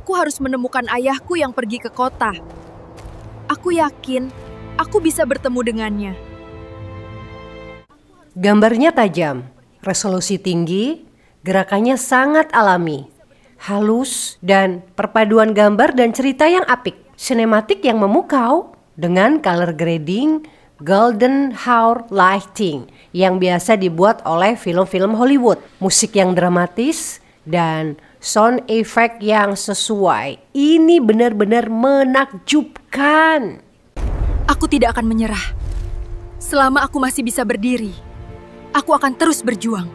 Aku harus menemukan ayahku yang pergi ke kota. Aku yakin aku bisa bertemu dengannya. Gambarnya tajam, resolusi tinggi, gerakannya sangat alami, halus, dan perpaduan gambar dan cerita yang apik. Sinematik yang memukau dengan color grading Golden Hour Lighting yang biasa dibuat oleh film-film Hollywood, musik yang dramatis, dan sound effect yang sesuai. Ini benar-benar menakjubkan. Aku tidak akan menyerah. Selama aku masih bisa berdiri, aku akan terus berjuang.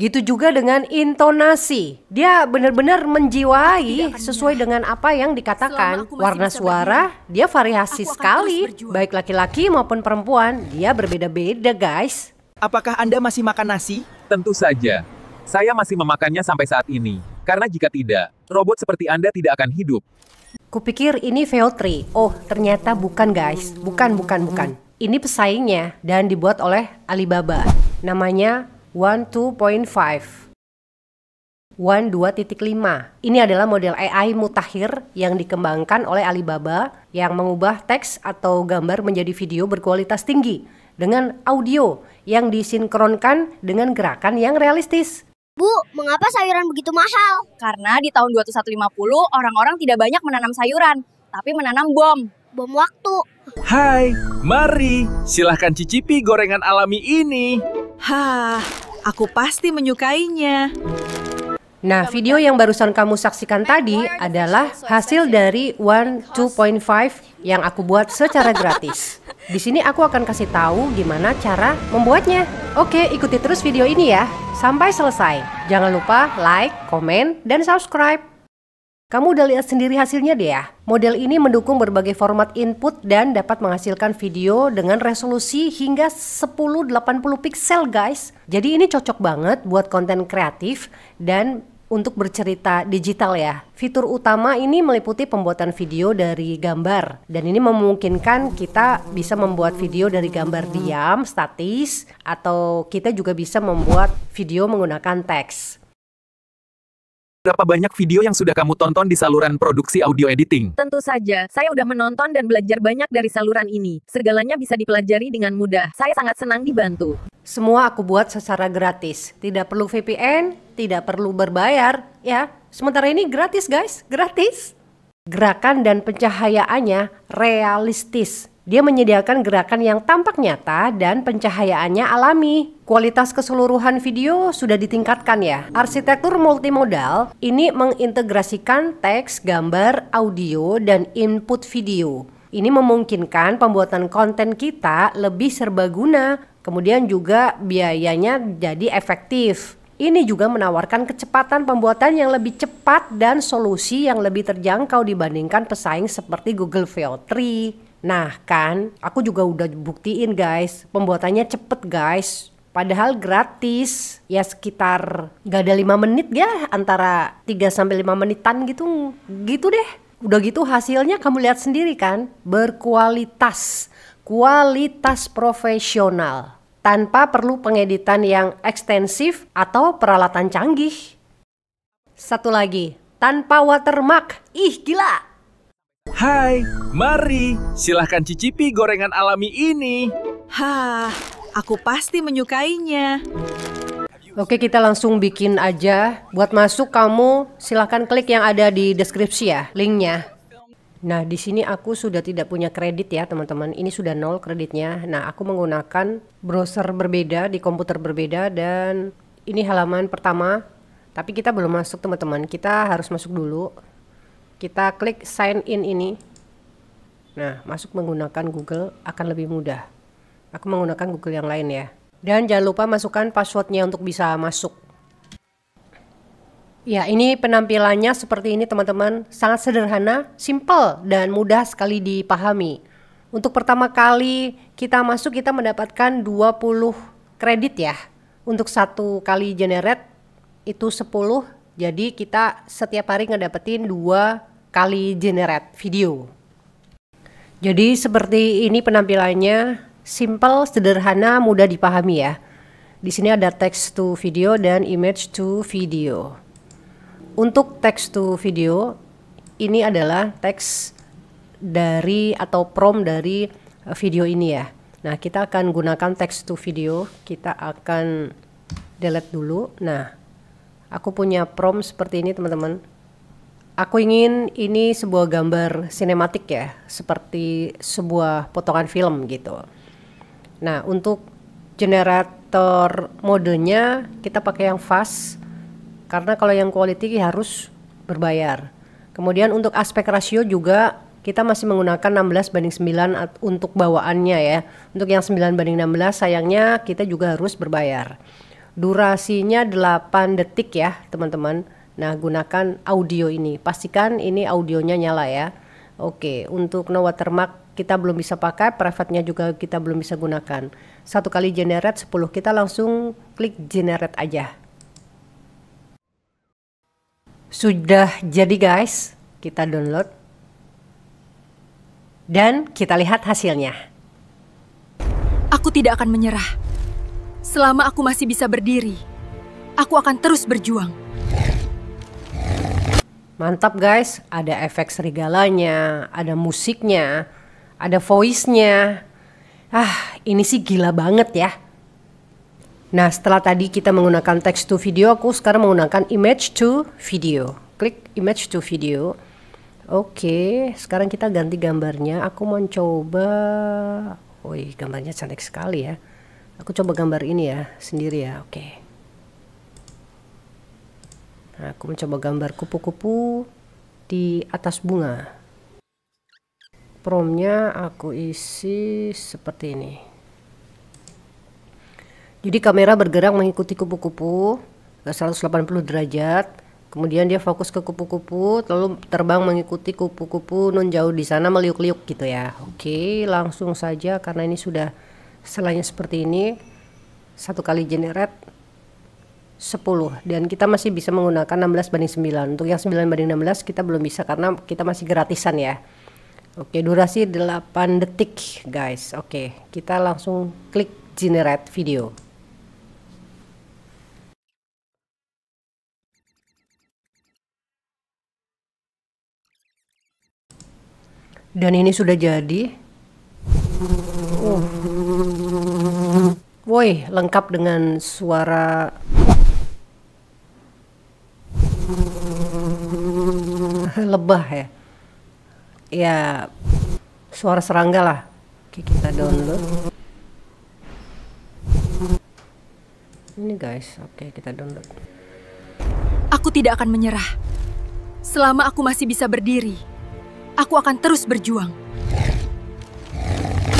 Gitu juga dengan intonasi. Dia benar-benar menjiwai sesuai dengan apa yang dikatakan. Warna suara berdiri, dia variasi sekali, baik laki-laki maupun perempuan, dia berbeda-beda, guys. Apakah Anda masih makan nasi? Tentu saja. Saya masih memakannya sampai saat ini. Karena jika tidak, robot seperti Anda tidak akan hidup. Kupikir ini Veiltree. Oh, ternyata bukan guys. Bukan, bukan, bukan. Ini pesaingnya dan dibuat oleh Alibaba. Namanya 12.5. 12.5. Ini adalah model AI mutakhir yang dikembangkan oleh Alibaba yang mengubah teks atau gambar menjadi video berkualitas tinggi dengan audio yang disinkronkan dengan gerakan yang realistis. Bu, mengapa sayuran begitu mahal? Karena di tahun 2150 orang-orang tidak banyak menanam sayuran, tapi menanam bom. Bom waktu. Hai, mari silahkan cicipi gorengan alami ini. Hah, aku pasti menyukainya. Nah, video yang barusan kamu saksikan tadi adalah hasil dari One 2.5 yang aku buat secara gratis. Di sini aku akan kasih tahu gimana cara membuatnya. Oke, ikuti terus video ini ya sampai selesai. Jangan lupa like, komen, dan subscribe. Kamu udah lihat sendiri hasilnya deh ya. Model ini mendukung berbagai format input dan dapat menghasilkan video dengan resolusi hingga 1080 pixel guys. Jadi ini cocok banget buat konten kreatif dan untuk bercerita digital ya. Fitur utama ini meliputi pembuatan video dari gambar dan ini memungkinkan kita bisa membuat video dari gambar diam, statis atau kita juga bisa membuat video menggunakan teks. Berapa banyak video yang sudah kamu tonton di saluran produksi audio editing? Tentu saja, saya sudah menonton dan belajar banyak dari saluran ini. Segalanya bisa dipelajari dengan mudah. Saya sangat senang dibantu. Semua aku buat secara gratis. Tidak perlu VPN, tidak perlu berbayar, ya. Sementara ini gratis, guys. Gratis. Gerakan dan pencahayaannya realistis dia menyediakan gerakan yang tampak nyata dan pencahayaannya alami. Kualitas keseluruhan video sudah ditingkatkan ya. Arsitektur multimodal ini mengintegrasikan teks, gambar, audio, dan input video. Ini memungkinkan pembuatan konten kita lebih serbaguna, kemudian juga biayanya jadi efektif. Ini juga menawarkan kecepatan pembuatan yang lebih cepat dan solusi yang lebih terjangkau dibandingkan pesaing seperti Google VO3, Nah kan, aku juga udah buktiin guys, pembuatannya cepet guys. Padahal gratis, ya sekitar gak ada 5 menit ya, antara 3 sampai 5 menitan gitu, gitu deh. Udah gitu hasilnya kamu lihat sendiri kan, berkualitas, kualitas profesional tanpa perlu pengeditan yang ekstensif atau peralatan canggih. Satu lagi, tanpa watermark. Ih, gila! Hai, mari silahkan cicipi gorengan alami ini. Hah, aku pasti menyukainya. Oke, kita langsung bikin aja. Buat masuk kamu silahkan klik yang ada di deskripsi ya, linknya. Nah, di sini aku sudah tidak punya kredit ya, teman-teman. Ini sudah nol kreditnya. Nah, aku menggunakan browser berbeda di komputer berbeda dan ini halaman pertama. Tapi kita belum masuk, teman-teman. Kita harus masuk dulu kita klik sign in ini nah masuk menggunakan Google akan lebih mudah aku menggunakan Google yang lain ya dan jangan lupa masukkan passwordnya untuk bisa masuk ya ini penampilannya seperti ini teman-teman sangat sederhana simple dan mudah sekali dipahami untuk pertama kali kita masuk kita mendapatkan 20 kredit ya untuk satu kali generate itu 10 jadi kita setiap hari ngedapetin dua kali generate video. Jadi seperti ini penampilannya, simple, sederhana, mudah dipahami ya. Di sini ada text to video dan image to video. Untuk text to video, ini adalah teks dari atau prom dari eh, video ini ya. Nah, kita akan gunakan text to video, kita akan delete dulu. Nah, aku punya prom seperti ini teman-teman aku ingin ini sebuah gambar sinematik ya seperti sebuah potongan film gitu nah untuk generator modenya kita pakai yang fast karena kalau yang quality harus berbayar kemudian untuk aspek rasio juga kita masih menggunakan 16 banding 9 untuk bawaannya ya. Untuk yang 9 banding 16 sayangnya kita juga harus berbayar. Durasinya 8 detik ya, teman-teman. Nah, gunakan audio ini. Pastikan ini audionya nyala ya. Oke, untuk no watermark kita belum bisa pakai, private juga kita belum bisa gunakan. Satu kali generate 10, kita langsung klik generate aja. Sudah jadi guys, kita download. Dan kita lihat hasilnya. Aku tidak akan menyerah. Selama aku masih bisa berdiri, aku akan terus berjuang. Mantap guys, ada efek serigalanya, ada musiknya, ada voice-nya. Ah, ini sih gila banget ya. Nah, setelah tadi kita menggunakan text to video, aku sekarang menggunakan image to video. Klik image to video. Oke, sekarang kita ganti gambarnya. Aku mau coba. Wih, gambarnya cantik sekali ya aku coba gambar ini ya sendiri ya oke okay. nah, aku mencoba gambar kupu-kupu di atas bunga promnya aku isi seperti ini jadi kamera bergerak mengikuti kupu-kupu 180 derajat kemudian dia fokus ke kupu-kupu lalu terbang mengikuti kupu-kupu non jauh di sana meliuk-liuk gitu ya oke langsung saja karena ini sudah selainya seperti ini satu kali generate 10 dan kita masih bisa menggunakan 16 banding 9 untuk yang 9 banding 16 kita belum bisa karena kita masih gratisan ya oke durasi 8 detik guys oke kita langsung klik generate video dan ini sudah jadi Woi, lengkap dengan suara lebah ya. Ya, suara serangga lah. Oke, kita download. Ini guys, oke kita download. Aku tidak akan menyerah. Selama aku masih bisa berdiri, aku akan terus berjuang.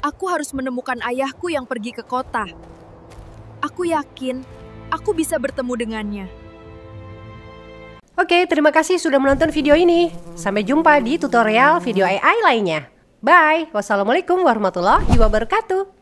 Aku harus menemukan ayahku yang pergi ke kota. Aku yakin aku bisa bertemu dengannya. Oke, terima kasih sudah menonton video ini. Sampai jumpa di tutorial video AI lainnya. Bye. Wassalamualaikum warahmatullahi wabarakatuh.